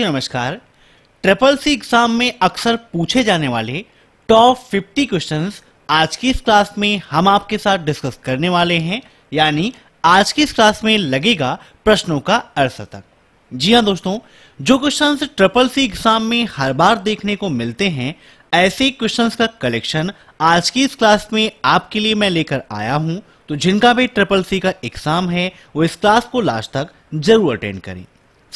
साथियों नमस्कार triple C exam में अक्सर पूछे जाने वाले टॉप 50 क्वेश्चंस आज की इस क्लास में हम आपके साथ डिस्कस करने वाले हैं यानी आज की इस क्लास में लगेगा प्रश्नों का अर्शतक जी हाँ दोस्तों जो क्वेश्चंस ट्रिपल सी एग्जाम में हर बार देखने को मिलते हैं ऐसे क्वेश्चंस का कलेक्शन आज की इस क्लास में आपके लिए मैं लेकर आया हूं तो जिनका भी ट्रिपल सी का एग्जाम है वो इस क्लास को लास्ट तक जरूर अटेंड करें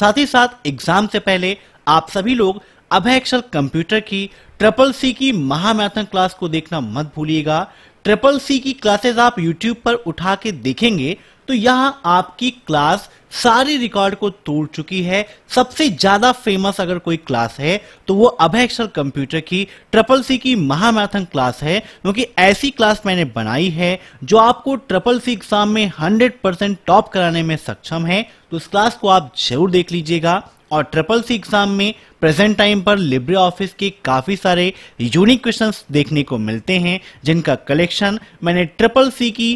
साथ ही साथ एग्जाम से पहले आप सभी लोग अभय एक्सल कंप्यूटर की ट्रिपल सी की महामैथन क्लास को देखना मत भूलिएगा ट्रिपल सी की क्लासेस आप यूट्यूब पर उठा के देखेंगे तो यहां आपकी क्लास सारी रिकॉर्ड को तोड़ चुकी है सबसे ज्यादा फेमस अगर कोई क्लास है तो वो अभय कंप्यूटर की ट्रिपल सी की महामैथन क्लास है क्योंकि ऐसी क्लास मैंने बनाई है जो आपको ट्रिपल सी एग्जाम में 100 परसेंट टॉप कराने में सक्षम है तो इस क्लास को आप जरूर देख लीजिएगा और ट्रिपल सी एग्जाम में प्रेजेंट टाइम पर लिब्रे ऑफिस के काफ़ी सारे यूनिक क्वेश्चंस देखने को मिलते हैं जिनका कलेक्शन मैंने ट्रिपल सी की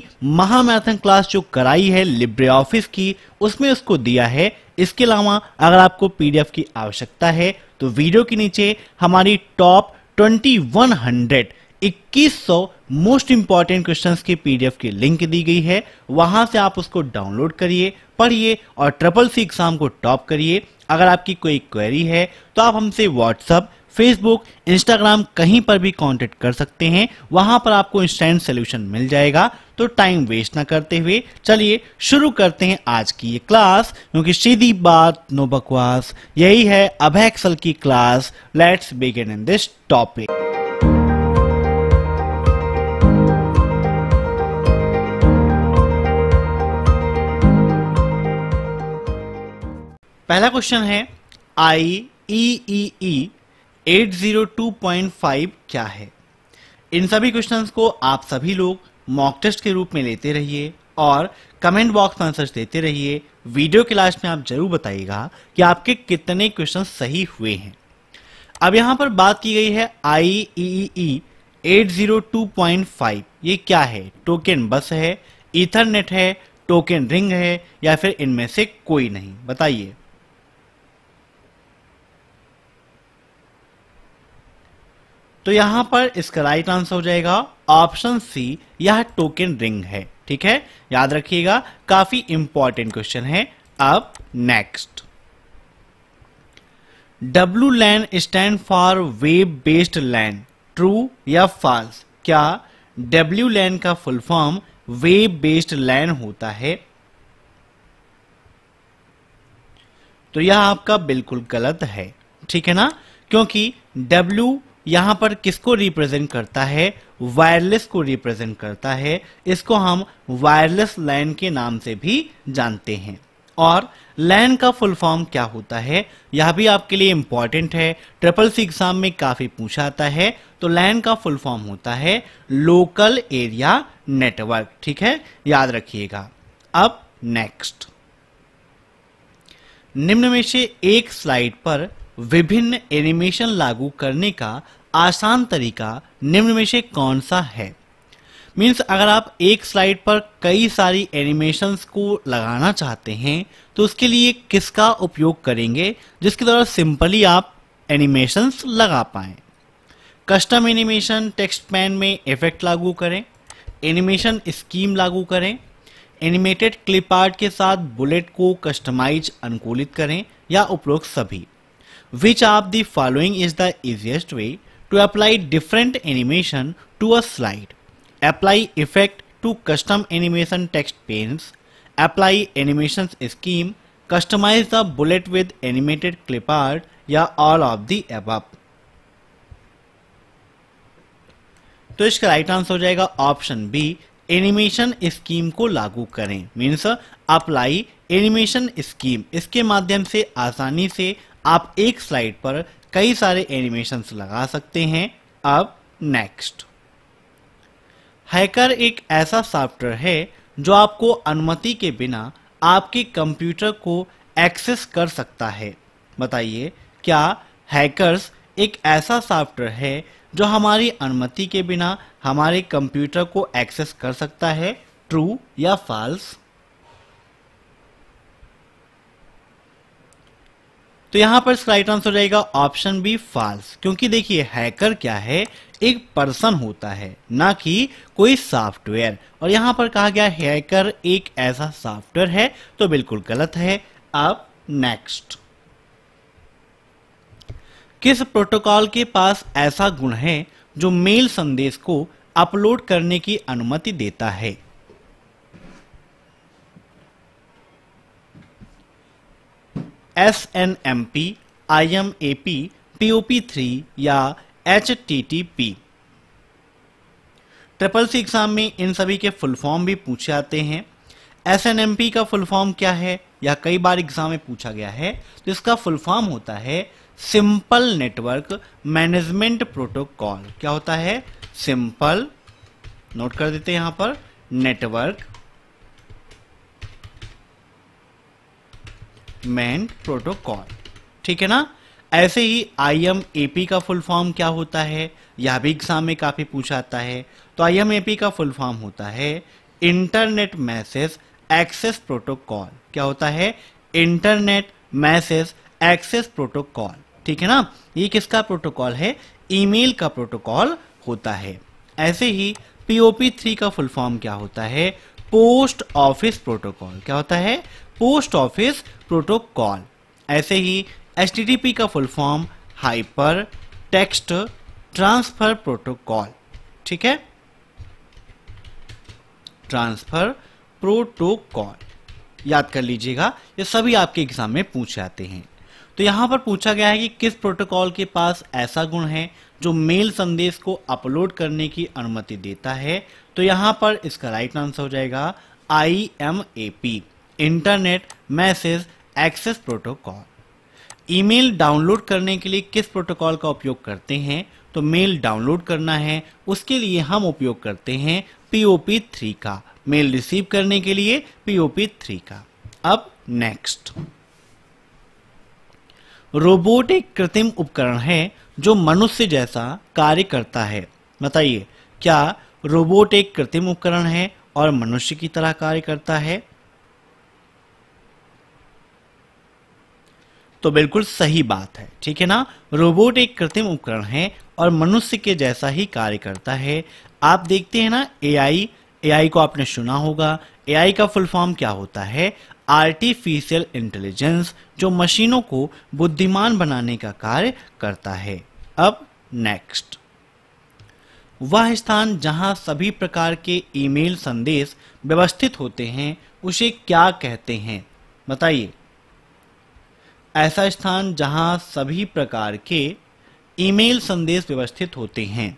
महामैथन क्लास जो कराई है लिब्रे ऑफिस की उसमें उसको दिया है इसके अलावा अगर आपको पीडीएफ की आवश्यकता है तो वीडियो के नीचे हमारी top twenty one hundred 2100 most important questions की पीडीएफ की लिंक दी गई है वहां से आप उसको डाउनलोड करिए पढ़िए और ट्रिपल सी एग्जाम को टॉप करिए अगर आपकी कोई क्वेरी है तो आप हमसे व्हाट्सअप फेसबुक इंस्टाग्राम कहीं पर भी कांटेक्ट कर सकते हैं वहां पर आपको इंस्टेंट सोल्यूशन मिल जाएगा तो टाइम वेस्ट ना करते हुए चलिए शुरू करते हैं आज की ये क्लास क्योंकि सीधी बात नो बकवास यही है अभय की class let's begin in this topic पहला क्वेश्चन है I E E E five क्या है इन सभी क्वेश्चंस को आप सभी लोग मॉक टेस्ट के रूप में लेते रहिए और कमेंट बॉक्स में आंसर देते रहिए वीडियो के लास्ट में आप जरूर बताइएगा कि आपके कितने क्वेश्चन सही हुए हैं अब यहां पर बात की गई है आई ई ई फाइव ये क्या है टोकन बस है इथरनेट है टोकन रिंग है या फिर इनमें से कोई नहीं बताइए तो यहां पर इसका राइट आंसर हो जाएगा ऑप्शन सी यह टोकन रिंग है ठीक है याद रखिएगा काफी इंपॉर्टेंट क्वेश्चन है अब next W LAN stand for web based LAN true या फॉल्स क्या डब्ल्यू लैन का full form web based LAN होता है तो यह आपका बिल्कुल गलत है ठीक है ना क्योंकि डब्ल्यू यहाँ पर किसको रिप्रेजेंट करता है वायरलेस को रिप्रेजेंट करता है इसको हम वायरलेस लैन के नाम से भी जानते हैं और लैन का फुल फॉर्म क्या होता है यह भी आपके लिए इम्पॉर्टेंट है ट्रिपल सी एग्जाम में काफ़ी पूछा आता है तो लैन का फुल फॉर्म होता है लोकल एरिया नेटवर्क ठीक है याद रखिएगा अब नेक्स्ट निम्न में से एक स्लाइड पर विभिन्न एनिमेशन लागू करने का आसान तरीका निम्न में से कौन सा है मीन्स अगर आप एक स्लाइड पर कई सारी एनिमेशंस को लगाना चाहते हैं तो उसके लिए किसका उपयोग करेंगे जिसके द्वारा सिंपली आप एनिमेशंस लगा पाए कस्टम एनिमेशन टेक्स्ट पैन में इफेक्ट लागू करें एनिमेशन स्कीम लागू करें एनिमेटेड क्लिप आर्ट के साथ बुलेट को कस्टमाइज अनुकूलित करें या उपरोक्त सभी which of the following is the easiest way to apply different animation to a slide, apply effect to custom animation text panes, apply animations scheme, customize the bullet with animated clip art या all of the above. तो इसका right answer हो जाएगा option B animation scheme को लागू करें means apply animation scheme इसके माध्यम से आसानी से आप एक स्लाइड पर कई सारे एनिमेशंस लगा सकते हैं अब नेक्स्ट हैकर एक ऐसा सॉफ्टवेयर है जो आपको अनुमति के बिना आपके कंप्यूटर को एक्सेस कर सकता है बताइए क्या हैकर्स एक ऐसा सॉफ्टवेयर है जो हमारी अनुमति के बिना हमारे कंप्यूटर को एक्सेस कर सकता है ट्रू या फॉल्स तो यहां पर इसका राइट आंसर रहेगा ऑप्शन बी फॉल्स क्योंकि देखिए हैकर क्या है एक पर्सन होता है ना कि कोई सॉफ्टवेयर और यहां पर कहा गया हैकर एक ऐसा सॉफ्टवेयर है तो बिल्कुल गलत है अब नेक्स्ट किस प्रोटोकॉल के पास ऐसा गुण है जो मेल संदेश को अपलोड करने की अनुमति देता है S N M P I M A P P O P three या H T T P triple C exam में इन सभी के फुल फॉर्म भी पूछे आते हैं एस एन एम पी का फुल फॉर्म क्या है या कई बार एग्जाम में पूछा गया है तो इसका फुल फॉर्म होता है सिंपल नेटवर्क मैनेजमेंट प्रोटोकॉल क्या होता है सिंपल नोट कर देते हैं यहां पर नेटवर्क मैन प्रोटोकॉल ठीक है ना ऐसे ही आई एम ए पी का फुल फॉर्म क्या होता है यह भी एग्जाम में काफी पूछा आता है तो आई एम ए पी का फुल फॉर्म होता है इंटरनेट मैसेज एक्सेस प्रोटोकॉल क्या होता है इंटरनेट मैसेज एक्सेस प्रोटोकॉल ठीक है ना ये किसका प्रोटोकॉल है ईमेल का प्रोटोकॉल होता है ऐसे ही पीओपी थ्री का फुल फॉर्म क्या होता है पोस्ट ऑफिस प्रोटोकॉल क्या होता है पोस्ट ऑफिस प्रोटोकॉल ऐसे ही एच का full form hypertext transfer protocol ठीक है ट्रांसफर प्रोटोकॉल याद कर लीजिएगा ये सभी आपके एग्जाम में पूछ जाते हैं तो यहां पर पूछा गया है कि किस प्रोटोकॉल के पास ऐसा गुण है जो मेल संदेश को अपलोड करने की अनुमति देता है तो यहां पर इसका राइट आंसर हो जाएगा I M A P internet message access protocol email download करने के लिए किस प्रोटोकॉल का उपयोग करते हैं तो मेल डाउनलोड करना है उसके लिए हम उपयोग करते हैं पीओपी थ्री का मेल रिसीव करने के लिए पीओपी थ्री का अब नेक्स्ट रोबोट एक कृत्रिम उपकरण है जो मनुष्य जैसा कार्य करता है बताइए क्या रोबोट एक कृत्रिम उपकरण है और मनुष्य की तरह कार्य करता है तो बिल्कुल सही बात है ठीक है ना रोबोट एक कृत्रिम उपकरण है और मनुष्य के जैसा ही कार्य करता है आप देखते हैं ना एआई एआई को आपने सुना होगा एआई का फुल फॉर्म क्या होता है आर्टिफिशियल इंटेलिजेंस जो मशीनों को बुद्धिमान बनाने का कार्य करता है अब नेक्स्ट वह स्थान जहां सभी प्रकार के ईमेल संदेश व्यवस्थित होते हैं उसे क्या कहते हैं बताइए ऐसा स्थान जहां सभी प्रकार के ईमेल संदेश व्यवस्थित होते हैं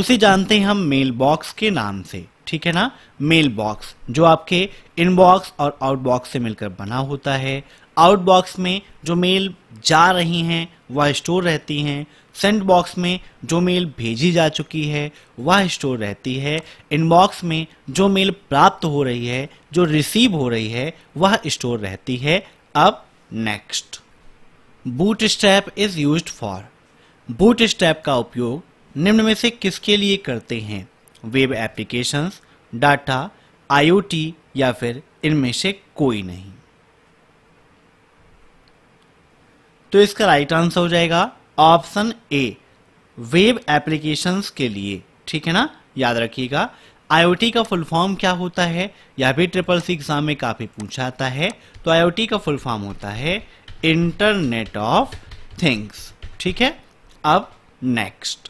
उसे जानते हैं हम मेल बॉक्स के नाम से ठीक है ना मेल बॉक्स जो आपके इनबॉक्स और आउटबॉक्स से मिलकर बना होता है आउटबॉक्स में जो मेल जा रही हैं वह स्टोर रहती हैं सेंड बॉक्स में जो मेल भेजी जा चुकी है वह स्टोर रहती है इनबॉक्स में जो मेल प्राप्त हो रही है जो रिसीव हो रही है वह स्टोर रहती है अब next bootstrap is use for bootstrap का उपयोग निम्न में से किसके लिए करते हैं वेब एप्लीकेशन डाटा आईओटी या फिर इनमें से कोई नहीं तो इसका राइट आंसर हो जाएगा ऑप्शन ए वेब एप्लीकेशंस के लिए ठीक है ना याद रखिएगा आईओटी का फुल फॉर्म क्या होता है यह भी ट्रिपल सी एग्जाम में काफी पूछा आता है तो आईओटी का फुल फॉर्म होता है इंटरनेट ऑफ थिंग्स ठीक है अब नेक्स्ट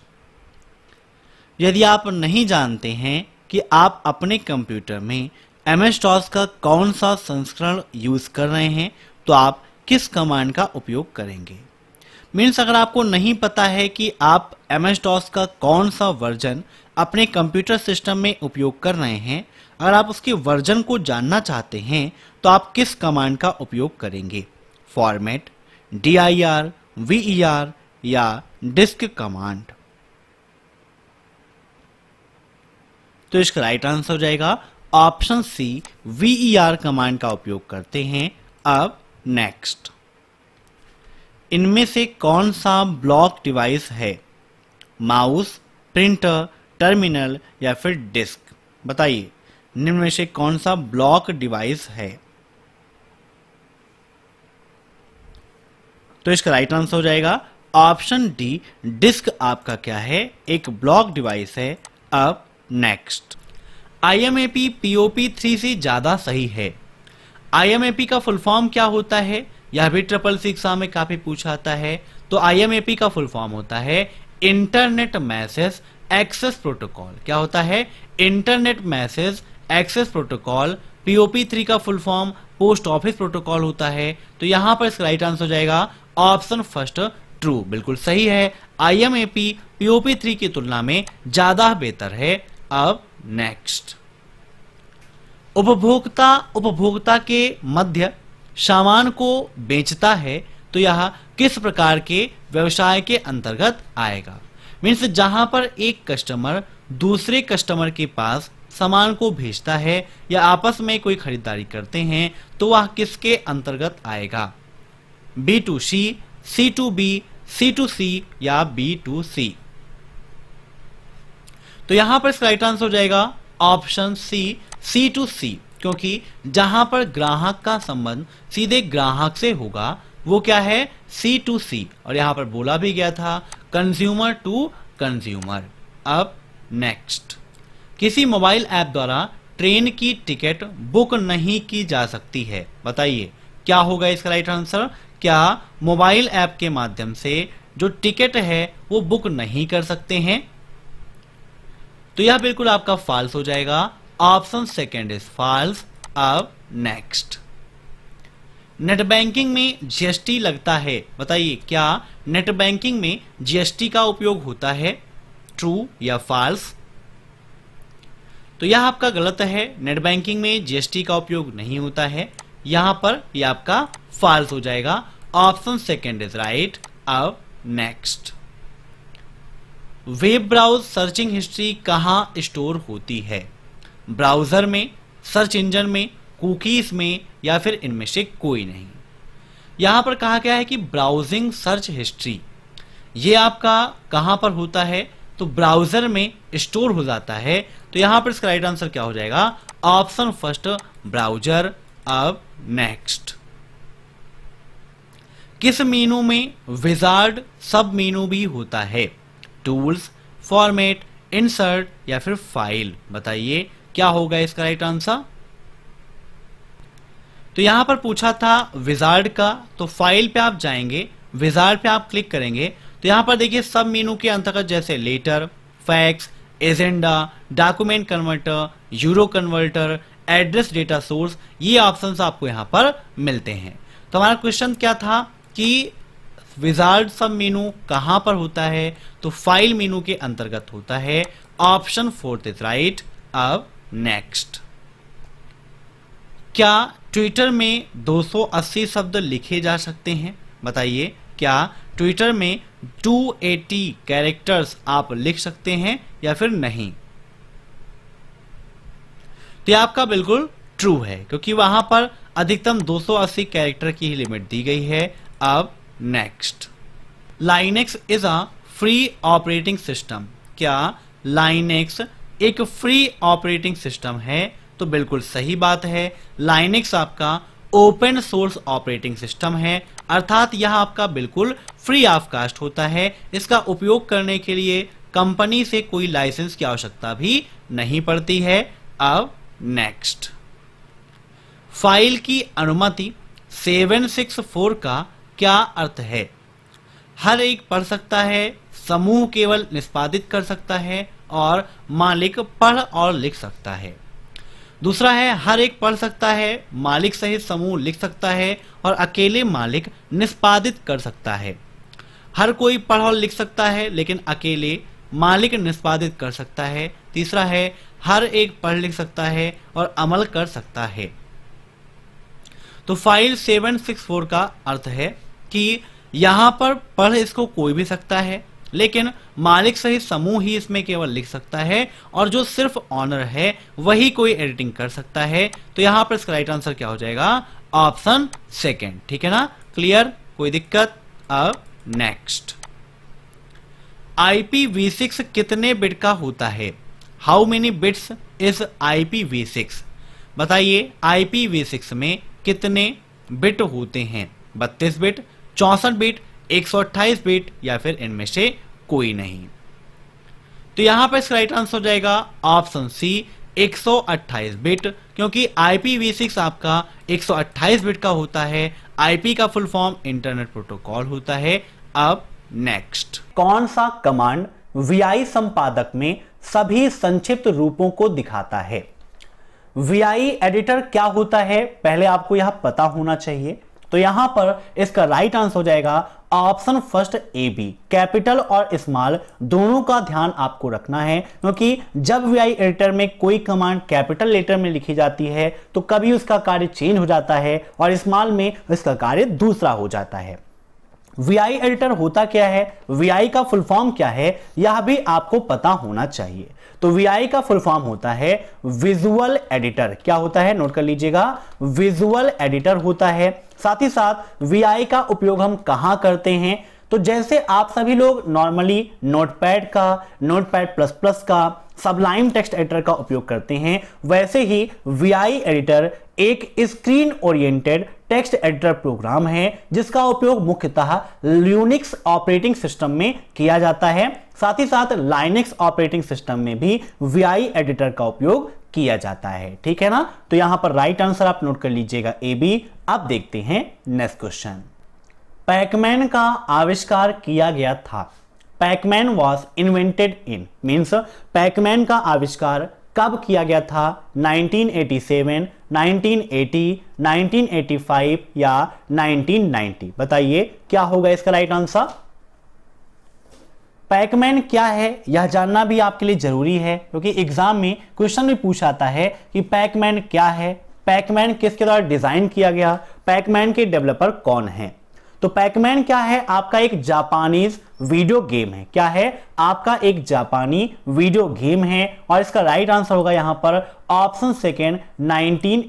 यदि आप नहीं जानते हैं कि आप अपने कंप्यूटर में एमएस टॉस का कौन सा संस्करण यूज कर रहे हैं तो आप किस कमांड का उपयोग करेंगे मीन्स अगर आपको नहीं पता है कि आप एम एस डॉस का कौन सा वर्जन अपने कंप्यूटर सिस्टम में उपयोग कर रहे हैं अगर आप उसके वर्जन को जानना चाहते हैं तो आप किस कमांड का उपयोग करेंगे format D I R V E R या डिस्क कमांड तो इसका राइट आंसर हो जाएगा option C VER R command का उपयोग करते हैं अब नेक्स्ट इनमें से कौन सा ब्लॉक डिवाइस है माउस प्रिंटर टर्मिनल या फिर डिस्क बताइए निम्न में से कौन सा ब्लॉक डिवाइस है तो इसका राइट आंसर हो जाएगा ऑप्शन डी डिस्क आपका क्या है एक ब्लॉक डिवाइस है अब नेक्स्ट आईएमएपी पीओपी थ्री से ज्यादा सही है आईएमएपी का फुल फॉर्म क्या होता है यह भी ट्रिपल सिक्स में काफी पूछा आता है तो आईएमएपी का फुल फॉर्म होता है इंटरनेट मैसेज एक्सेस प्रोटोकॉल क्या होता है internet message access protocol POP three का full form post office protocol होता है तो यहां पर इसका राइट आंसर हो जाएगा ऑप्शन फर्स्ट ट्रू बिल्कुल सही है आईएमएपी पीओपी थ्री की तुलना में ज्यादा बेहतर है अब नेक्स्ट उपभोक्ता उपभोक्ता के मध्य सामान को बेचता है तो यह किस प्रकार के व्यवसाय के अंतर्गत आएगा मीन्स जहां पर एक कस्टमर दूसरे कस्टमर के पास सामान को भेजता है या आपस में कोई खरीदारी करते हैं तो वह किसके अंतर्गत आएगा B to C C to B C to C या बी टू सी तो यहां पर इसका राइट आंसर हो जाएगा ऑप्शन सी सी टू सी क्योंकि जहां पर ग्राहक का संबंध सीधे ग्राहक से होगा वो क्या है सी टू सी और यहां पर बोला भी गया था कंज्यूमर टू कंज्यूमर अब नेक्स्ट किसी मोबाइल ऐप द्वारा ट्रेन की टिकट बुक नहीं की जा सकती है बताइए क्या होगा इसका राइट आंसर क्या मोबाइल ऐप के माध्यम से जो टिकट है वो बुक नहीं कर सकते हैं तो यह बिल्कुल आपका फॉल्स हो जाएगा ऑप्शन सेकेंड इज फॉल्स अब नेक्स्ट नेट बैंकिंग में जीएसटी लगता है बताइए क्या नेट बैंकिंग में जीएसटी का उपयोग होता है ट्रू या फॉल्स तो यह आपका गलत है नेट बैंकिंग में जीएसटी का उपयोग नहीं होता है यहां पर यह आपका फॉल्स हो जाएगा ऑप्शन सेकेंड इज राइट अब next web browse searching history कहां स्टोर होती है ब्राउज़र में सर्च इंजन में कुकीज़ में या फिर इनमें से कोई नहीं यहां पर कहा गया है कि ब्राउजिंग सर्च हिस्ट्री ये आपका कहां पर होता है तो ब्राउज़र में स्टोर हो जाता है तो यहां पर इसका राइट आंसर क्या हो जाएगा ऑप्शन फर्स्ट ब्राउजर अब नेक्स्ट किस मीनू में विजार्ड सब मीनू भी होता है टूल्स फॉर्मेट इंसर्ट या फिर फाइल बताइए क्या होगा इसका राइट आंसर तो यहां पर पूछा था विजार्ड का तो फाइल पे आप जाएंगे विजार्ड पे आप क्लिक करेंगे तो यहां पर देखिए सब मेनू के अंतर्गत जैसे letter fax agenda document converter euro converter address data source ये ऑप्शन आपको यहां पर मिलते हैं तो हमारा क्वेश्चन क्या था कि विजार्ड सब मेनू कहां पर होता है तो फाइल मेनू के अंतर्गत होता है ऑप्शन फोर्थ इज राइट अब नेक्स्ट क्या ट्विटर में 280 शब्द लिखे जा सकते हैं बताइए क्या ट्विटर में 280 कैरेक्टर्स आप लिख सकते हैं या फिर नहीं तो आपका बिल्कुल ट्रू है क्योंकि वहां पर अधिकतम 280 कैरेक्टर की ही लिमिट दी गई है अब next Linux is a free operating system क्या लाइनेक्स एक फ्री ऑपरेटिंग सिस्टम है तो बिल्कुल सही बात है लाइनिक्स आपका ओपन सोर्स ऑपरेटिंग सिस्टम है अर्थात यह आपका बिल्कुल फ्री ऑफ कास्ट होता है इसका उपयोग करने के लिए कंपनी से कोई लाइसेंस की आवश्यकता भी नहीं पड़ती है अब नेक्स्ट फाइल की अनुमति 764 का क्या अर्थ है हर एक पढ़ सकता है समूह केवल निष्पादित कर सकता है और मालिक पढ़ और लिख सकता है दूसरा है हर एक पढ़ सकता है मालिक सहित समूह लिख सकता है और अकेले मालिक निष्पादित कर सकता है हर कोई पढ़ और लिख सकता है लेकिन अकेले मालिक निष्पादित कर सकता है तीसरा है हर एक पढ़ लिख सकता है और अमल कर सकता है तो फाइल 764 का अर्थ है कि यहां पर पढ़ इसको कोई भी सकता है लेकिन मालिक सहित समूह ही इसमें केवल लिख सकता है और जो सिर्फ ऑनर है वही कोई एडिटिंग कर सकता है तो यहां पर इसका राइट आंसर क्या हो जाएगा ऑप्शन सेकेंड ठीक है ना क्लियर कोई दिक्कत अब नेक्स्ट IPv6 कितने बिट का होता है how many bits is IPv6 बताइए IPv6 में कितने बिट होते हैं बत्तीस बिट चौसठ बिट 128 बिट या फिर इनमें से कोई नहीं तो यहां पर राइट आंसर हो जाएगा ऑप्शन सी 128 बिट क्योंकि IPv6 आपका 128 बिट का होता है IP का फुल फॉर्म इंटरनेट प्रोटोकॉल होता है अब नेक्स्ट कौन सा कमांड VI संपादक में सभी संक्षिप्त रूपों को दिखाता है VI एडिटर क्या होता है पहले आपको यह पता होना चाहिए तो यहां पर इसका राइट आंसर हो जाएगा option first A B capital और स्मॉल दोनों का ध्यान आपको रखना है क्योंकि जब वी आई एडिटर में कोई कमांड कैपिटल लेटर में लिखी जाती है तो कभी उसका कार्य चेंज हो जाता है और स्मॉल में इसका कार्य दूसरा हो जाता है वी आई एडिटर होता क्या है वी आई का फुल फॉर्म क्या है यह भी आपको पता होना चाहिए तो वी का फुल फॉर्म होता है विजुअल एडिटर क्या होता है नोट कर लीजिएगा विजुअल एडिटर होता है साथ ही साथ वी का उपयोग हम कहां करते हैं तो जैसे आप सभी लोग नॉर्मली नोटपैड का नोटपैड प्लस प्लस का सबलाइम टेक्स्ट एडिटर का उपयोग करते हैं वैसे ही वीआई एडिटर एक screen oriented text editor program है जिसका उपयोग मुख्यतः ल्यूनिक्स ऑपरेटिंग सिस्टम में किया जाता है साथ ही साथ लाइनेक्स ऑपरेटिंग सिस्टम में भी वी एडिटर का उपयोग किया जाता है ठीक है ना तो यहां पर राइट आंसर आप नोट कर लीजिएगा ए बी अब देखते हैं नेक्स्ट क्वेश्चन पैकमैन का आविष्कार किया गया था Pacman was invented in means Pacman का आविष्कार कब किया गया था 1987, 1980, 1985 या 1990 बताइए क्या होगा इसका राइट आंसर पैकमैन क्या है यह जानना भी आपके लिए जरूरी है क्योंकि तो एग्जाम में क्वेश्चन भी पूछा आता है कि पैकमैन क्या है पैकमैन किसके द्वारा डिजाइन किया गया पैकमैन के डेवलपर कौन है तो पैकमैन क्या है आपका एक जापानीज वीडियो गेम है क्या है आपका एक जापानी वीडियो गेम है और इसका राइट आंसर होगा यहां पर ऑप्शन सेकेंड नाइनटीन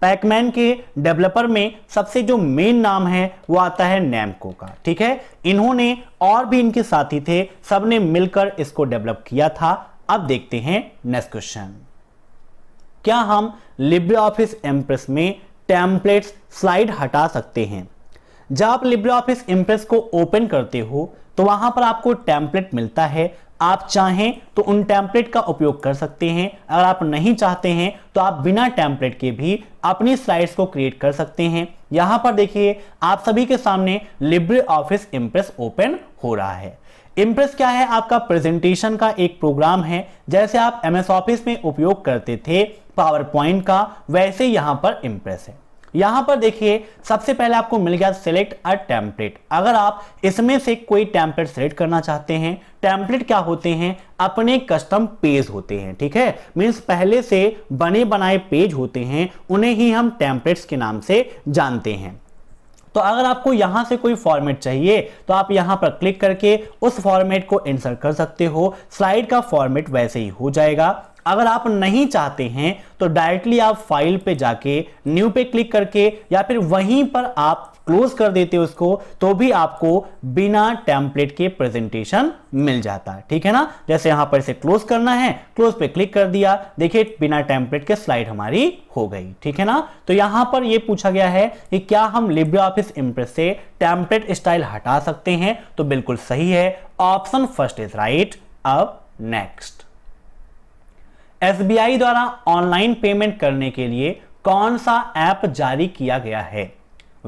पैकमैन के डेवलपर में सबसे जो मेन नाम है वो आता है नैमको का ठीक है इन्होंने और भी इनके साथी थे सबने मिलकर इसको डेवलप किया था अब देखते हैं नेक्स्ट क्वेश्चन क्या हम लिब्रे ऑफिस एम्प्रेस में टेम्पलेट्स स्लाइड हटा सकते हैं जब आप लिब्रे ऑफिस इम्प्रेस को ओपन करते हो तो वहां पर आपको टेम्पलेट मिलता है आप चाहें तो उन टैंपलेट का उपयोग कर सकते हैं अगर आप नहीं चाहते हैं तो आप बिना टैंपलेट के भी अपनी स्लाइड्स को क्रिएट कर सकते हैं यहां पर देखिए आप सभी के सामने लिब्रे ऑफिस इम्प्रेस ओपन हो रहा है इम्प्रेस क्या है आपका प्रेजेंटेशन का एक प्रोग्राम है जैसे आप एमएस ऑफिस में उपयोग करते थे पावर पॉइंट का वैसे यहां पर इम्प्रेस है यहां पर देखिए सबसे पहले आपको मिल गया सिलेक्ट अ टेम्पलेट अगर आप इसमें से कोई टेम्पलेट सेलेक्ट करना चाहते हैं टेम्पलेट क्या होते हैं अपने कस्टम पेज होते हैं ठीक है मीन्स पहले से बने बनाए पेज होते हैं उन्हें ही हम टेम्पलेट्स के नाम से जानते हैं तो अगर आपको यहां से कोई फॉर्मेट चाहिए तो आप यहां पर क्लिक करके उस फॉर्मेट को इंसर्ट कर सकते हो स्लाइड का फॉर्मेट वैसे ही हो जाएगा अगर आप नहीं चाहते हैं तो डायरेक्टली आप फाइल पे जाके न्यू पे क्लिक करके या फिर वहीं पर आप क्लोज कर देते हो उसको तो भी आपको बिना टेम्पलेट के प्रेजेंटेशन मिल जाता है ठीक है ना जैसे यहां पर इसे क्लोज करना है क्लोज पे क्लिक कर दिया देखिए बिना टेम्पलेट के स्लाइड हमारी हो गई ठीक है ना तो यहां पर यह पूछा गया है कि क्या हम लिब्रे ऑफिस इम्प्रेस से टेम्पलेट स्टाइल हटा सकते हैं तो बिल्कुल सही है ऑप्शन फर्स्ट इज राइट अब नेक्स्ट एसबीआई द्वारा ऑनलाइन पेमेंट करने के लिए कौन सा ऐप जारी किया गया है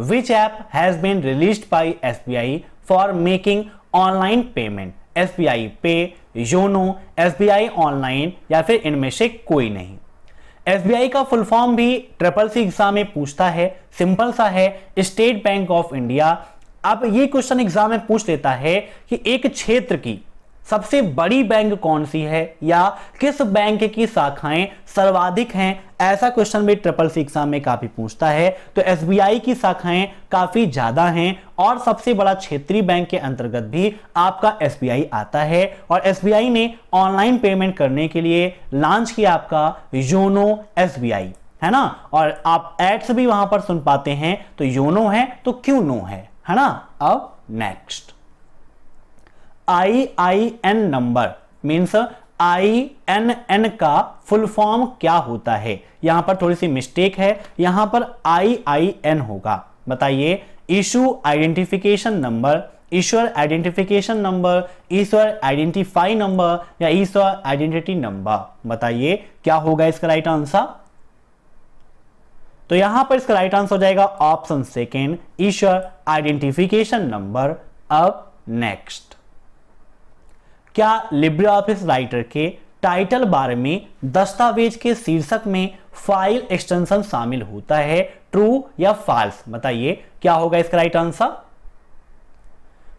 which app has been release by S B I for making online payment S B I pay YONO S B I online या फिर इनमें से कोई नहीं एस बी आई का फुल फॉर्म भी ट्रिपल सी एग्जाम में पूछता है सिंपल सा है स्टेट बैंक ऑफ इंडिया अब ये क्वेश्चन एग्जाम में पूछ लेता है कि एक क्षेत्र की सबसे बड़ी बैंक कौन सी है या किस बैंक की शाखाएं सर्वाधिक हैं ऐसा क्वेश्चन भी ट्रिपल सी एग्जाम में काफी पूछता है तो एसबीआई की शाखाएं काफी ज्यादा हैं और सबसे बड़ा क्षेत्रीय बैंक के अंतर्गत भी आपका एसबीआई आता है और एसबीआई ने ऑनलाइन पेमेंट करने के लिए लॉन्च किया आपका योनो एसबीआई है ना और आप एड्स भी वहां पर सुन पाते हैं तो योनो है तो क्यों नो है है ना अब next I I N number means I N N का फुल फॉर्म क्या होता है यहां पर थोड़ी सी मिस्टेक है यहां पर आई आई एन होगा बताइए issue identification number issuer identification number issuer identify number या ईश्वर आइडेंटिटी नंबर बताइए क्या होगा इसका राइट आंसर तो यहां पर इसका राइट आंसर हो जाएगा option second issuer identification number अब नेक्स्ट क्या लिब्रे ऑफिस राइटर के टाइटल बार में दस्तावेज के शीर्षक में फाइल एक्सटेंशन शामिल होता है ट्रू या फॉल्स बताइए क्या होगा इसका राइट आंसर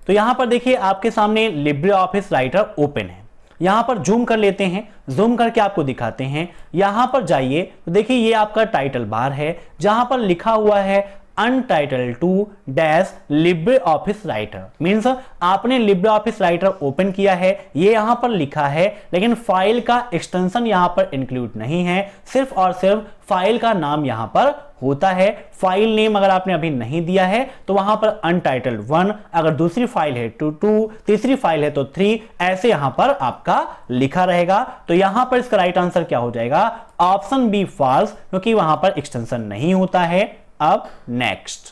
तो यहां पर देखिए आपके सामने लिब्रे ऑफिस राइटर ओपन है यहां पर जूम कर लेते हैं जूम करके आपको दिखाते हैं यहां पर जाइए तो देखिए ये आपका टाइटल बार है जहां पर लिखा हुआ है untitled two dash LibreOffice Writer means आपने लिब्रे ऑफिस राइटर ओपन किया है ये यहां पर लिखा है लेकिन फाइल का एक्सटेंशन यहां पर इंक्लूड नहीं है सिर्फ और सिर्फ फाइल का नाम यहां पर होता है फाइल नेम अगर आपने अभी नहीं दिया है तो वहां पर अनटाइटल वन अगर दूसरी फाइल है टू टू तीसरी फाइल है तो थ्री ऐसे यहां पर आपका लिखा रहेगा तो यहां पर इसका राइट आंसर क्या हो जाएगा ऑप्शन बी फॉल्स क्योंकि वहां पर एक्सटेंशन नहीं होता है अब नेक्स्ट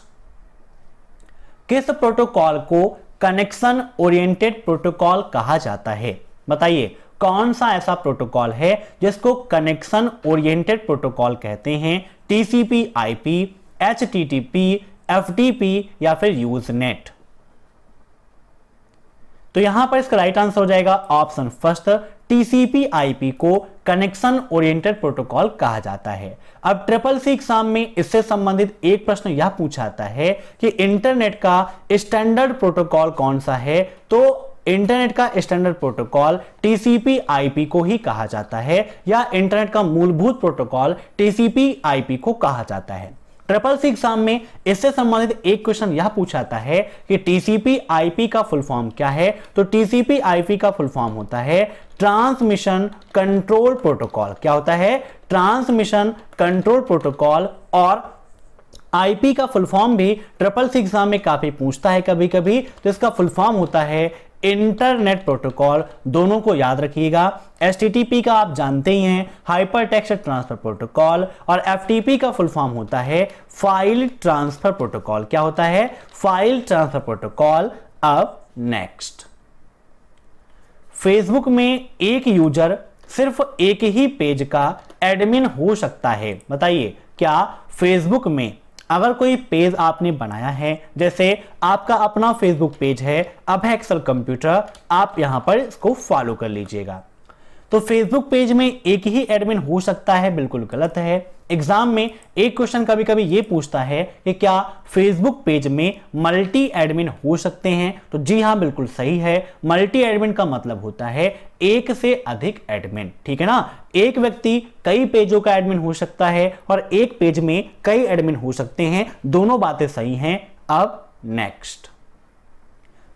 किस प्रोटोकॉल को कनेक्शन ओरिएंटेड प्रोटोकॉल कहा जाता है बताइए कौन सा ऐसा प्रोटोकॉल है जिसको कनेक्शन ओरिएंटेड प्रोटोकॉल कहते हैं टीसीपी आईपी एच एफटीपी या फिर यूजनेट तो यहां पर इसका राइट आंसर हो जाएगा ऑप्शन फर्स्ट टीसीपी आईपी को कनेक्शन ओरिएंटेड प्रोटोकॉल कहा जाता है अब ट्रिपल सी एग्जाम में इससे संबंधित एक प्रश्न यह पूछा जाता है कि इंटरनेट का स्टैंडर्ड प्रोटोकॉल कौन सा है तो इंटरनेट का स्टैंडर्ड प्रोटोकॉल टीसीपी आईपी को ही कहा जाता है या इंटरनेट का मूलभूत प्रोटोकॉल टीसीपी आईपी को कहा जाता है ट्रिपल सी एग्जाम में इससे संबंधित एक क्वेश्चन यह पूछा जाता है कि टीसीपी आईपी का फुल फॉर्म क्या है तो टीसीपी आईपी का फुल फॉर्म होता है ट्रांसमिशन कंट्रोल प्रोटोकॉल क्या होता है ट्रांसमिशन कंट्रोल प्रोटोकॉल और आईपी का फुल फॉर्म भी ट्रिपल सी एग्जाम में काफी पूछता है कभी कभी तो इसका फुल फॉर्म होता है इंटरनेट प्रोटोकॉल दोनों को याद रखिएगा एस का आप जानते ही हैं हाइपर टेक्स ट्रांसफर प्रोटोकॉल और एफ का फुल फॉर्म होता है फाइल ट्रांसफर प्रोटोकॉल क्या होता है फाइल ट्रांसफर प्रोटोकॉल अब नेक्स्ट फेसबुक में एक यूजर सिर्फ एक ही पेज का एडमिन हो सकता है बताइए क्या फेसबुक में अगर कोई पेज आपने बनाया है जैसे आपका अपना फेसबुक पेज है अब एक्सल कंप्यूटर आप यहां पर इसको फॉलो कर लीजिएगा तो फेसबुक पेज में एक ही एडमिन हो सकता है बिल्कुल गलत है एग्जाम में एक क्वेश्चन कभी कभी ये पूछता है कि क्या फेसबुक पेज में मल्टी एडमिन हो सकते हैं तो जी हाँ बिल्कुल सही है मल्टी एडमिन का मतलब होता है एक से अधिक एडमिन ठीक है ना एक व्यक्ति कई पेजों का एडमिन हो सकता है और एक पेज में कई एडमिन हो सकते हैं दोनों बातें सही हैं अब next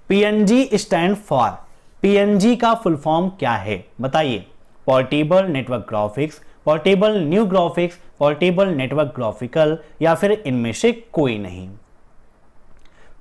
P N G stand for PNG का फुल फॉर्म क्या है बताइए portable network graphics portable new graphics portable network graphical या फिर इनमें से कोई नहीं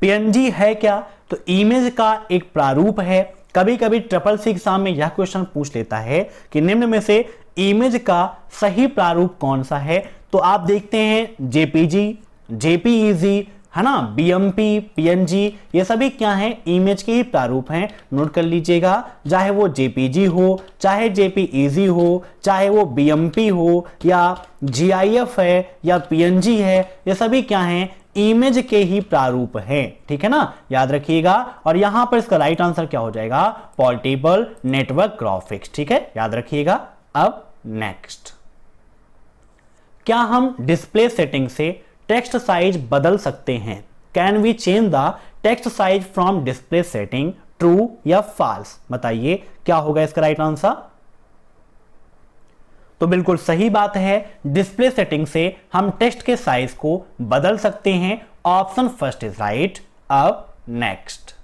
पीएनजी है क्या तो इमेज का एक प्रारूप है कभी कभी ट्रिपल सी एग्जाम में यह क्वेश्चन पूछ लेता है कि निम्न में से इमेज का सही प्रारूप कौन सा है तो आप देखते हैं जेपीजी जेपीईजी है ना बीएमपी पीएनजी ये सभी क्या है इमेज के ही प्रारूप हैं नोट कर लीजिएगा चाहे वो जेपीजी हो चाहे जेपीईजी e हो चाहे वो बीएमपी हो या जीआईएफ है या पीएनजी है ये सभी क्या है इमेज के ही प्रारूप हैं ठीक है ना याद रखिएगा और यहां पर इसका राइट आंसर क्या हो जाएगा पोर्टेबल नेटवर्क ग्राफिक्स ठीक है याद रखिएगा अब नेक्स्ट क्या हम डिस्प्ले सेटिंग से टेक्स्ट साइज बदल सकते हैं can we change the text size from display setting true या फॉल्स बताइए क्या होगा इसका राइट right आंसर तो बिल्कुल सही बात है डिस्प्ले सेटिंग से हम टेक्स्ट के साइज को बदल सकते हैं ऑप्शन फर्स्ट इज राइट अब नेक्स्ट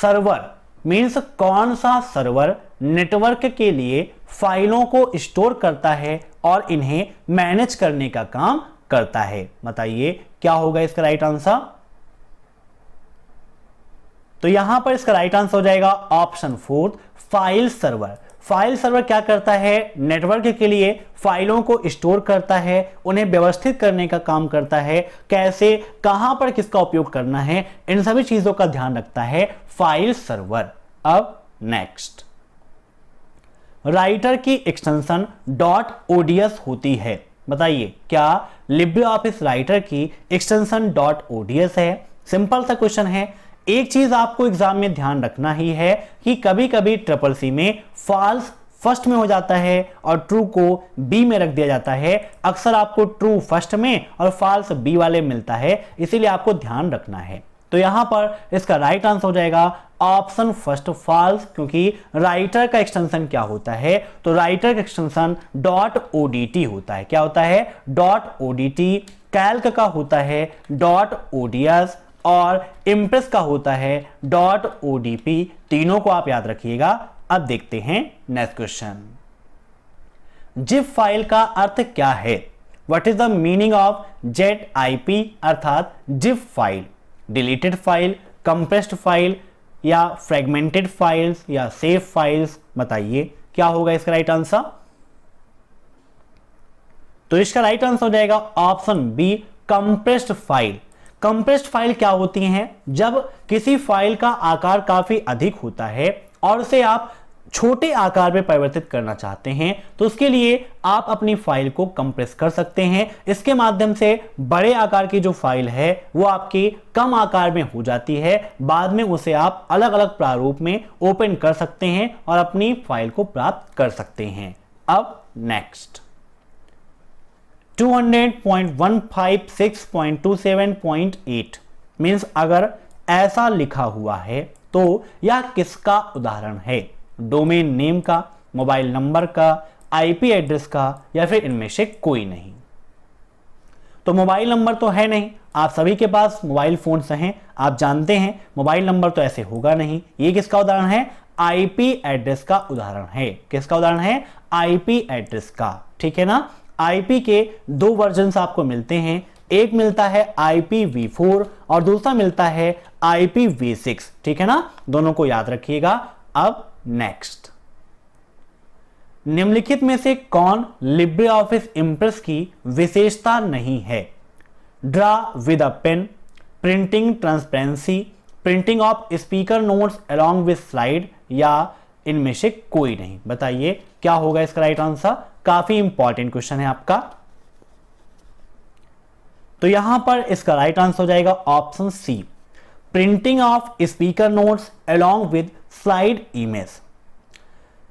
सर्वर मीन्स कौन सा सर्वर नेटवर्क के लिए फाइलों को स्टोर करता है और इन्हें मैनेज करने का काम करता है बताइए क्या होगा इसका राइट आंसर तो यहां पर इसका राइट आंसर हो जाएगा option fourth file server file server क्या करता है नेटवर्क के लिए फाइलों को स्टोर करता है उन्हें व्यवस्थित करने का काम करता है कैसे कहां पर किसका उपयोग करना है इन सभी चीजों का ध्यान रखता है फाइल सर्वर अब नेक्स्ट राइटर की एक्सटेंशन डॉट ओडीएस होती है बताइए क्या लिब्रे ऑफिस राइटर की एक्सटेंशन डॉट ओडीएस है सिंपल सा क्वेश्चन है एक चीज आपको एग्जाम में ध्यान रखना ही है कि कभी कभी ट्रिपल सी में फॉल्स फर्स्ट में हो जाता है और ट्रू को बी में रख दिया जाता है अक्सर आपको ट्रू फर्स्ट में और फॉल्स बी वाले मिलता है इसीलिए आपको ध्यान रखना है तो यहां पर इसका राइट आंसर हो जाएगा ऑप्शन फर्स्ट फॉल्स क्योंकि राइटर का एक्सटेंशन क्या होता है तो राइटर का एक्सटेंशन डॉट ओडीटी होता है क्या होता है डॉट ओडीटी कैल्क का होता है डॉट ओडीएस और इम्प्रेस का होता है डॉट ओडीपी तीनों को आप याद रखिएगा अब देखते हैं नेक्स्ट क्वेश्चन जिप फाइल का अर्थ क्या है what is the meaning of Z P अर्थात zip file deleted file compressed file या फ्रेगमेंटेड फाइल्स या सेफ फाइल्स बताइए क्या होगा इसका राइट आंसर तो इसका राइट आंसर हो जाएगा option B compressed file compressed file क्या होती हैं जब किसी फाइल का आकार काफी अधिक होता है और उसे आप छोटे आकार में परिवर्तित करना चाहते हैं तो उसके लिए आप अपनी फाइल को कंप्रेस कर सकते हैं इसके माध्यम से बड़े आकार की जो फाइल है वो आपकी कम आकार में हो जाती है बाद में उसे आप अलग अलग प्रारूप में ओपन कर सकते हैं और अपनी फाइल को प्राप्त कर सकते हैं अब नेक्स्ट 200.156.27.8 मीन्स अगर ऐसा लिखा हुआ है तो यह किसका उदाहरण है डोमेन नेम का मोबाइल नंबर का आईपी एड्रेस का या फिर इनमें से कोई नहीं तो मोबाइल नंबर तो है नहीं आप सभी के पास मोबाइल फोन हैं आप जानते हैं मोबाइल नंबर तो ऐसे होगा नहीं ये किसका उदाहरण है आईपी एड्रेस का उदाहरण है किसका उदाहरण है आईपी एड्रेस का ठीक है ना आईपी के दो वर्जन आपको मिलते हैं एक मिलता है IPv4 और दूसरा मिलता है IPv6 ठीक है ना दोनों को याद रखिएगा अब नेक्स्ट निम्नलिखित में से कौन लिब्रे ऑफिस इंप्रेस की विशेषता नहीं है draw with a pen printing transparency printing of speaker notes along with slide या इनमें से कोई नहीं बताइए क्या होगा इसका राइट आंसर काफी इंपॉर्टेंट क्वेश्चन है आपका तो यहां पर इसका राइट आंसर हो जाएगा option C printing of speaker notes along with slide image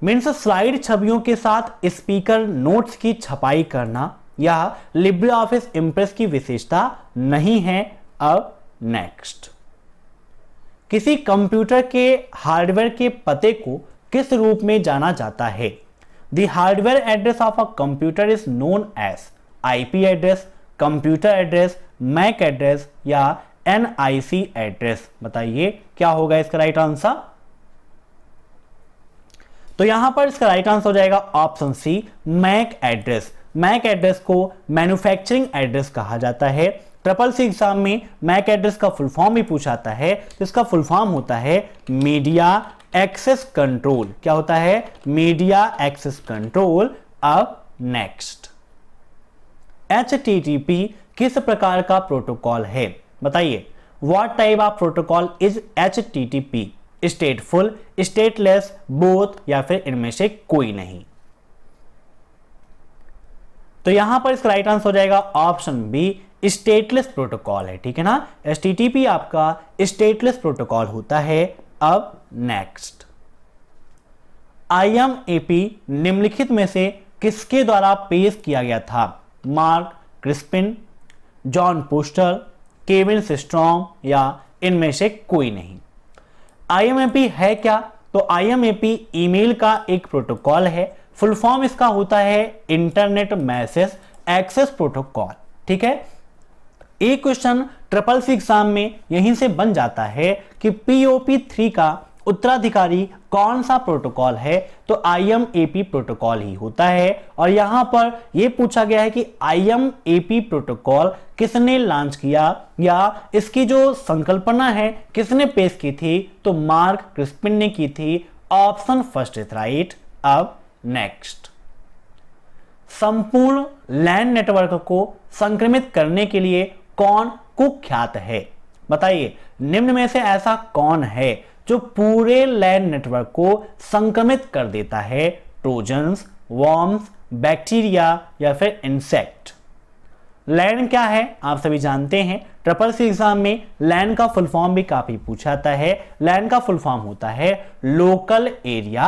means slide छवियों के साथ स्पीकर नोट्स की छपाई करना यह लिब्रे ऑफिस इंप्रेस की विशेषता नहीं है अब नेक्स्ट किसी कंप्यूटर के हार्डवेयर के पते को किस रूप में जाना जाता है the hardware address of a computer is known as IP address computer address MAC address या एनआईसी एड्रेस बताइए क्या होगा इसका राइट आंसर तो यहां पर इसका राइट आंसर हो जाएगा option C MAC address MAC address को मैन्युफैक्चरिंग एड्रेस कहा जाता है ट्रिपल सी एग्जाम में मैक एड्रेस का फुल फॉर्म भी पूछाता है तो इसका फुल फॉर्म होता है मीडिया एक्सेस कंट्रोल क्या होता है मीडिया एक्सेस कंट्रोल अब next H T T P किस प्रकार का प्रोटोकॉल है बताइए what type of protocol is H T T P stateful stateless both या फिर इनमें से कोई नहीं तो यहां पर इसका राइट आंसर हो जाएगा ऑप्शन बी स्टेटलेस प्रोटोकॉल है ठीक है ना एस आपका स्टेटलेस प्रोटोकॉल होता है अब next I M A P निम्नलिखित में से किसके द्वारा पेश किया गया था Mark Crispin John Postel Kevin Systrom या इनमें से कोई नहीं आईएमएपी है क्या तो आईएमएपी ईमेल का एक प्रोटोकॉल है फुल फॉर्म इसका होता है इंटरनेट मैसेज एक्सेस प्रोटोकॉल ठीक है एक क्वेश्चन ट्रिपल सी एग्जाम में यहीं से बन जाता है कि पीओपी थ्री का उत्तराधिकारी कौन सा प्रोटोकॉल है तो आईएमएपी प्रोटोकॉल ही होता है और यहां पर यह पूछा गया है कि आईएमएपी प्रोटोकॉल किसने लॉन्च किया या इसकी जो संकल्पना है किसने पेश की थी तो मार्क क्रिस्पिन ने की थी ऑप्शन फर्स्ट इज राइट अब नेक्स्ट संपूर्ण लैंड नेटवर्क को संक्रमित करने के लिए कौन कुख्यात है बताइए निम्न में से ऐसा कौन है जो पूरे लैंड नेटवर्क को संक्रमित कर देता है ट्रोजन्स वॉर्म्स बैक्टीरिया या फिर इंसेक्ट लैंड क्या है आप सभी जानते हैं ट्रिपल सी एग्जाम में लैंड का फुल फॉर्म भी काफी पूछाता है लैंड का फुल फॉर्म होता है लोकल एरिया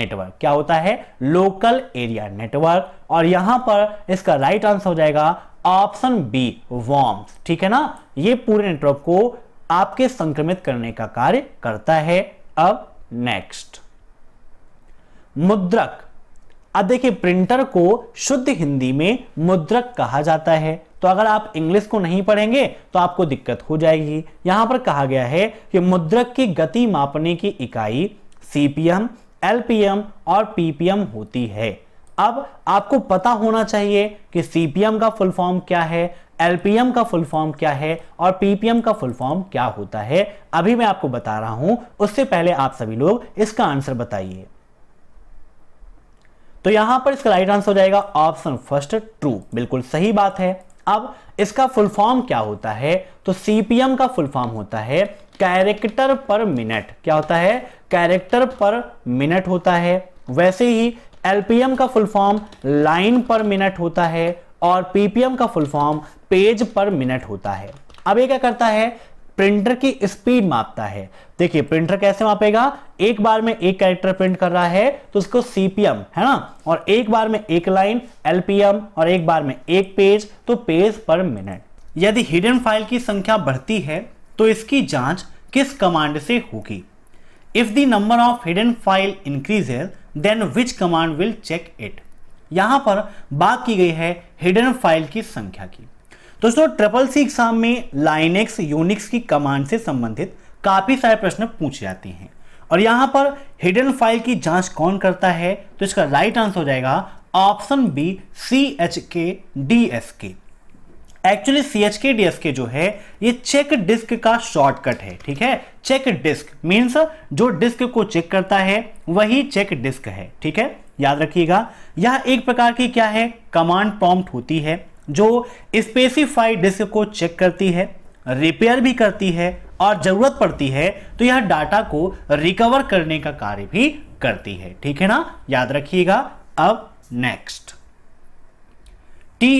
नेटवर्क क्या होता है लोकल एरिया नेटवर्क और यहां पर इसका राइट आंसर हो जाएगा ऑप्शन बी वॉर्म्स ठीक है ना ये पूरे नेटवर्क को आपके संक्रमित करने का कार्य करता है अब नेक्स्ट मुद्रक अब देखिए प्रिंटर को शुद्ध हिंदी में मुद्रक कहा जाता है तो अगर आप इंग्लिश को नहीं पढ़ेंगे तो आपको दिक्कत हो जाएगी यहां पर कहा गया है कि मुद्रक की गति मापने की इकाई सीपीएम एलपीएम और पीपीएम होती है अब आपको पता होना चाहिए कि सीपीएम का फुल फॉर्म क्या है एलपीएम का फुल फॉर्म क्या है और पीपीएम का फुल फॉर्म क्या होता है अभी मैं आपको बता रहा हूं उससे पहले आप सभी लोग इसका आंसर बताइए तो यहां पर इसका राइट आंसर हो जाएगा ऑप्शन फर्स्ट ट्रू बिल्कुल सही बात है अब इसका फुल फॉर्म क्या होता है तो सीपीएम का फुल फॉर्म होता है कैरेक्टर पर मिनट क्या होता है कैरेक्टर पर मिनट होता है वैसे ही एलपीएम का full form line per minute होता है और पीपीएम का full form page per minute होता है अब ये क्या करता है प्रिंटर की स्पीड मापता है देखिए प्रिंटर कैसे मापेगा एक बार में एक कैरेक्टर प्रिंट कर रहा है तो उसको सीपीएम है ना और एक बार में एक लाइन एलपीएम और एक बार में एक पेज तो पेज पर मिनट यदि हिडन फाइल की संख्या बढ़ती है तो इसकी जांच किस कमांड से होगी if the number of hidden file increases then which command will check it यहां पर बात की गई है हिडन फाइल की संख्या की दोस्तों ट्रिपल सी एग्जाम में लाइनेक्स यूनिक्स की कमांड से संबंधित काफी सारे प्रश्न पूछे जाते हैं और यहां पर हिडन फाइल की जांच कौन करता है तो इसका राइट आंसर हो जाएगा option B C H K D S K actually C H K D S K जो है ये चेक डिस्क का शॉर्टकट है ठीक है चेक डिस्क मीन्स जो डिस्क को चेक करता है वही चेक डिस्क है ठीक है याद रखिएगा यह एक प्रकार की क्या है कमांड प्रॉम्प्ट होती है जो स्पेसिफाइड डिस्क को चेक करती है रिपेयर भी करती है और जरूरत पड़ती है तो यह डाटा को रिकवर करने का कार्य भी करती है ठीक है ना याद रखिएगा अब नेक्स्ट टी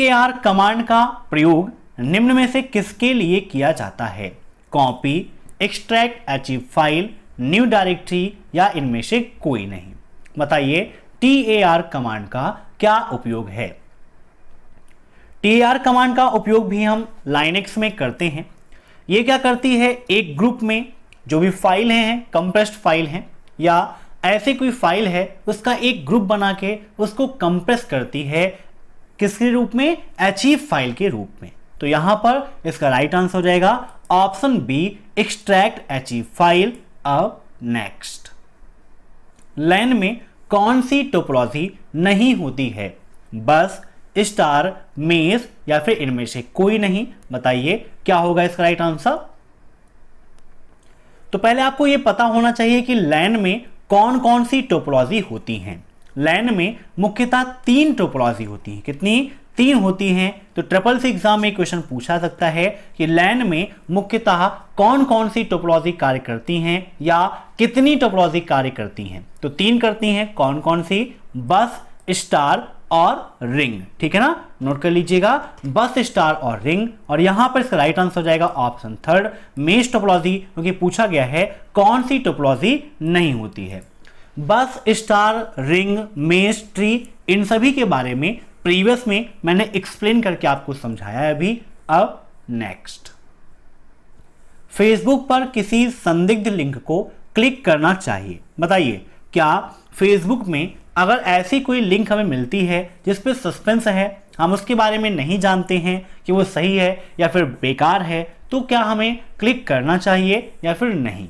कमांड का प्रयोग निम्न में से किसके लिए किया जाता है copy extract achieve file new directory या इनमें से कोई नहीं बताइए टी ए आर कमांड का क्या उपयोग है टी आर कमांड का उपयोग भी हम लाइनेक्स में करते हैं ये क्या करती है एक ग्रुप में जो भी फाइल हैं कंप्रेस्ड फाइल हैं या ऐसे कोई फाइल है उसका एक ग्रुप बना के उसको कंप्रेस करती है किसके रूप में अचीव फाइल के रूप में तो यहां पर इसका राइट आंसर हो जाएगा option B extract achieve file अब नेक्स्ट लाइन में कौन सी टोपोलॉजी नहीं होती है बस स्टार मेज या फिर इनमें से कोई नहीं बताइए क्या होगा इसका राइट आंसर तो पहले आपको यह पता होना चाहिए कि लैन में कौन कौन सी टोपोलॉजी होती हैं लैन में मुख्यतः तीन टोपोलॉजी होती हैं कितनी तीन होती हैं तो ट्रिपल से एग्जाम में क्वेश्चन पूछा सकता है कि लैंड में मुख्यतः कौन कौन सी टोपोलॉजी कार्य करती हैं या कितनी टोपोलॉजी कार्य करती हैं तो तीन करती हैं कौन कौन सी बस स्टार और रिंग ठीक है ना नोट कर लीजिएगा बस स्टार और रिंग और यहां पर इसका राइट आंसर हो जाएगा ऑप्शन थर्ड मेज टोपोलॉजी क्योंकि पूछा गया है कौन सी टोपोलॉजी नहीं होती है बस स्टार रिंग मेज ट्री इन सभी के बारे में प्रीवियस में मैंने एक्सप्लेन करके आपको समझाया है अभी अब नेक्स्ट फेसबुक पर किसी संदिग्ध लिंक को क्लिक करना चाहिए बताइए क्या फेसबुक में अगर ऐसी कोई लिंक हमें मिलती है जिस पर सस्पेंस है हम उसके बारे में नहीं जानते हैं कि वो सही है या फिर बेकार है तो क्या हमें क्लिक करना चाहिए या फिर नहीं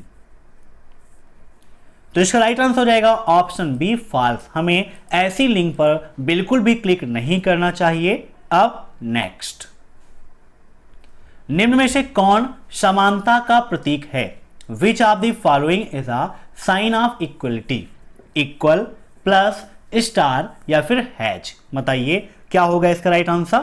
तो इसका राइट आंसर हो जाएगा ऑप्शन बी फॉल्स हमें ऐसी लिंक पर बिल्कुल भी क्लिक नहीं करना चाहिए अब नेक्स्ट निम्न में से कौन समानता का प्रतीक है which of the following is a sign of equality equal plus star या फिर हैच बताइए क्या होगा इसका राइट आंसर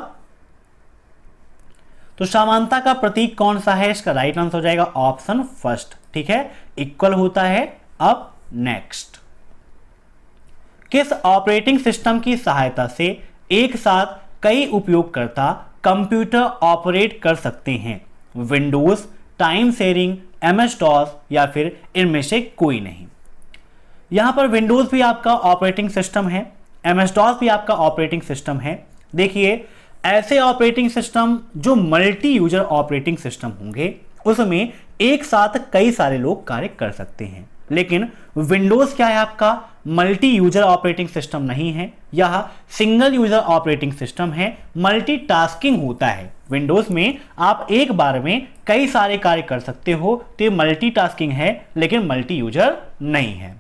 तो समानता का प्रतीक कौन सा है इसका राइट आंसर हो जाएगा ऑप्शन फर्स्ट ठीक है इक्वल होता है अब नेक्स्ट किस ऑपरेटिंग सिस्टम की सहायता से एक साथ कई उपयोगकर्ता कंप्यूटर ऑपरेट कर सकते हैं Windows time sharing M S या फिर इनमें से कोई नहीं यहां पर विंडोज भी आपका ऑपरेटिंग सिस्टम है एम एस भी आपका ऑपरेटिंग सिस्टम है देखिए ऐसे ऑपरेटिंग सिस्टम जो मल्टी यूजर ऑपरेटिंग सिस्टम होंगे उसमें एक साथ कई सारे लोग कार्य कर सकते हैं लेकिन विंडोज क्या है आपका मल्टी यूजर ऑपरेटिंग सिस्टम नहीं है यह सिंगल यूजर ऑपरेटिंग सिस्टम है मल्टीटास्किंग होता है विंडोज में आप एक बार में कई सारे कार्य कर सकते हो तो ये मल्टीटास्किंग है लेकिन मल्टी यूजर नहीं है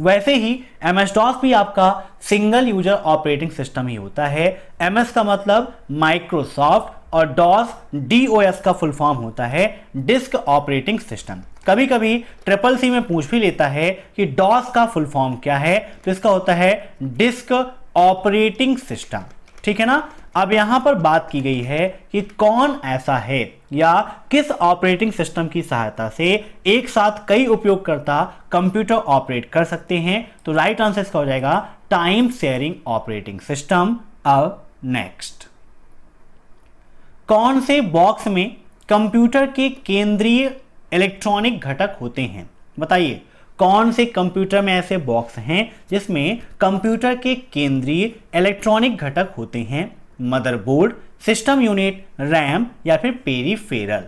वैसे ही एम एस डॉस भी आपका सिंगल यूजर ऑपरेटिंग सिस्टम ही होता है एम का मतलब माइक्रोसॉफ्ट और डॉस डी ओ एस का फुल फॉर्म होता है डिस्क ऑपरेटिंग सिस्टम कभी कभी ट्रिपल सी में पूछ भी लेता है कि डॉस का फुल फॉर्म क्या है तो इसका होता है डिस्क ऑपरेटिंग सिस्टम ठीक है ना अब यहां पर बात की गई है कि कौन ऐसा है या किस ऑपरेटिंग सिस्टम की सहायता से एक साथ कई उपयोगकर्ता कंप्यूटर ऑपरेट कर सकते हैं तो राइट आंसर इसका हो जाएगा टाइम शेयरिंग ऑपरेटिंग सिस्टम अब नेक्स्ट कौन से बॉक्स में कंप्यूटर के केंद्रीय इलेक्ट्रॉनिक घटक होते हैं बताइए कौन से कंप्यूटर में ऐसे बॉक्स हैं जिसमें कंप्यूटर के केंद्रीय इलेक्ट्रॉनिक घटक होते हैं मदरबोर्ड सिस्टम यूनिट रैम या फिर पेरीफेरल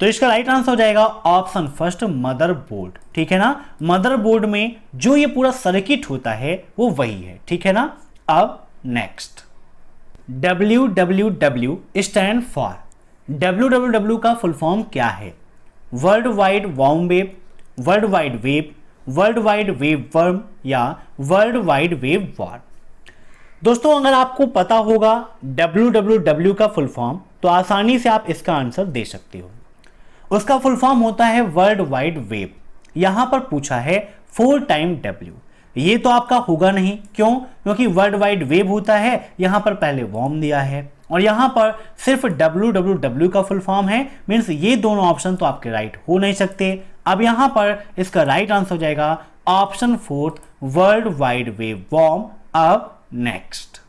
तो इसका राइट आंसर हो जाएगा ऑप्शन फर्स्ट मदरबोर्ड ठीक है ना मदरबोर्ड में जो ये पूरा सर्किट होता है वो वही है ठीक है ना अब next W W W stand for W का फुल फॉर्म क्या है world wide worm web world wide web world wide web worm या वर्ल्ड वाइड वेब वार दोस्तों अगर आपको पता होगा डब्ल्यू का फुल फॉर्म तो आसानी से आप इसका आंसर दे सकते हो उसका फुल फॉर्म होता है वर्ल्ड वाइड वेब यहां पर पूछा है फोर टाइम डब्ल्यू ये तो आपका होगा नहीं क्यों क्योंकि वर्ल्ड वाइड वेब होता है यहां पर पहले वॉर्म दिया है और यहां पर सिर्फ www का फुल फॉर्म है मीन्स ये दोनों ऑप्शन तो आपके राइट हो नहीं सकते अब यहां पर इसका राइट आंसर हो जाएगा option fourth world wide web worm अब next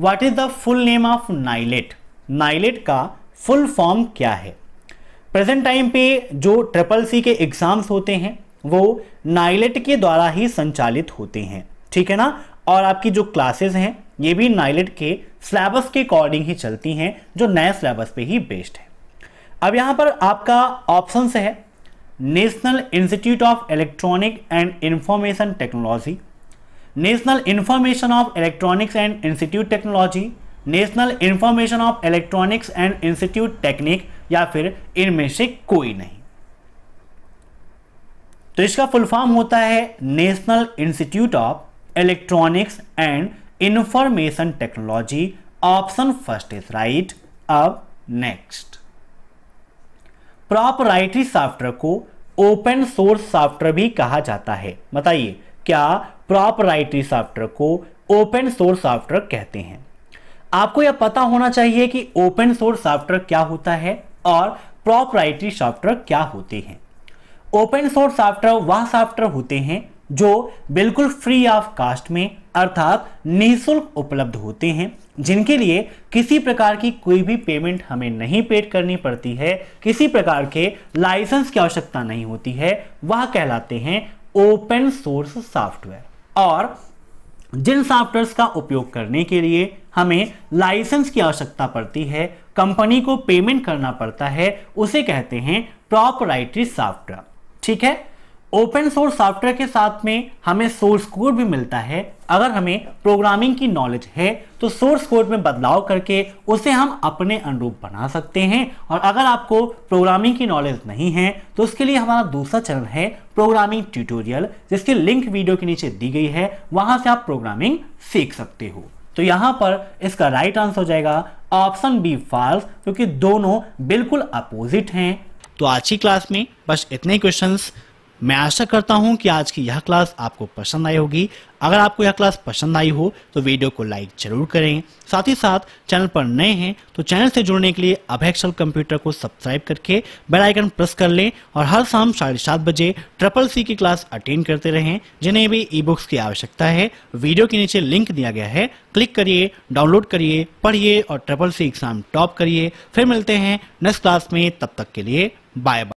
what is the full name of NIELIT NIELIT का फुल फॉर्म क्या है प्रेजेंट टाइम पे जो ट्रिपल सी के एग्जाम्स होते हैं वो नाइलेट के द्वारा ही संचालित होते हैं ठीक है ना और आपकी जो क्लासेस हैं ये भी नाइलेट के सिलेबस के अकॉर्डिंग ही चलती हैं जो नए सिलेबस पे ही बेस्ड है अब यहाँ पर आपका ऑप्शन है national institute of electronic and information technology national information of electronics and institute technology national information of electronics and institute technique या फिर इनमें से कोई नहीं तो इसका फुल फॉर्म होता है national institute of electronics and information technology option first is right अब नेक्स्ट प्रॉपराइटरी सॉफ्टवेयर को ओपन सोर्स सॉफ्टवेयर भी कहा जाता है बताइए क्या प्रॉपराइटरी सॉफ्टवेयर को ओपन सोर्स सॉफ्टवेयर कहते हैं आपको यह पता होना चाहिए कि ओपन सोर्स सॉफ्टवेयर क्या होता है और प्रॉपराइटरी सॉफ्टवेयर क्या होते हैं ओपन सोर्स सॉफ्टवेयर वह सॉफ्टवेयर होते हैं जो बिल्कुल फ्री ऑफ कास्ट में अर्थात निःशुल्क उपलब्ध होते हैं जिनके लिए किसी प्रकार की कोई भी पेमेंट हमें नहीं पेड करनी पड़ती है किसी प्रकार के लाइसेंस की आवश्यकता नहीं होती है वह कहलाते हैं ओपन सोर्स सॉफ्टवेयर और जिन सॉफ्टवेयर का उपयोग करने के लिए हमें लाइसेंस की आवश्यकता पड़ती है कंपनी को पेमेंट करना पड़ता है उसे कहते हैं प्रॉपराइटरी सॉफ्टवेयर ठीक है ओपन सोर्स सॉफ्टवेयर के साथ में हमें सोर्स कोड भी मिलता है अगर हमें प्रोग्रामिंग की नॉलेज है तो सोर्स कोड में बदलाव करके उसे हम अपने अनुरूप बना सकते हैं और अगर आपको प्रोग्रामिंग की नॉलेज नहीं है तो उसके लिए हमारा दूसरा चैनल है प्रोग्रामिंग ट्यूटोरियल जिसकी लिंक वीडियो के नीचे दी गई है वहां से आप प्रोग्रामिंग सीख सकते हो तो यहां पर इसका राइट आंसर हो जाएगा ऑप्शन बी फॉल्स क्योंकि दोनों बिल्कुल अपोजिट हैं तो आज की क्लास में बस इतने क्वेश्चंस मैं आशा करता हूं कि आज की यह क्लास आपको पसंद आई होगी अगर आपको यह क्लास पसंद आई हो तो वीडियो को लाइक जरूर करें साथ ही साथ चैनल पर नए हैं तो चैनल से जुड़ने के लिए अभेक्सल कंप्यूटर को सब्सक्राइब करके बेल आइकन प्रेस कर लें और हर शाम साढ़े सात बजे ट्रिपल सी की क्लास अटेंड करते रहें जिन्हें भी ई बुक्स की आवश्यकता है वीडियो के नीचे लिंक दिया गया है क्लिक करिए डाउनलोड करिए पढ़िए और ट्रिपल सी एग्जाम टॉप करिए फिर मिलते हैं नेक्स्ट क्लास में तब तक के लिए बाय बाय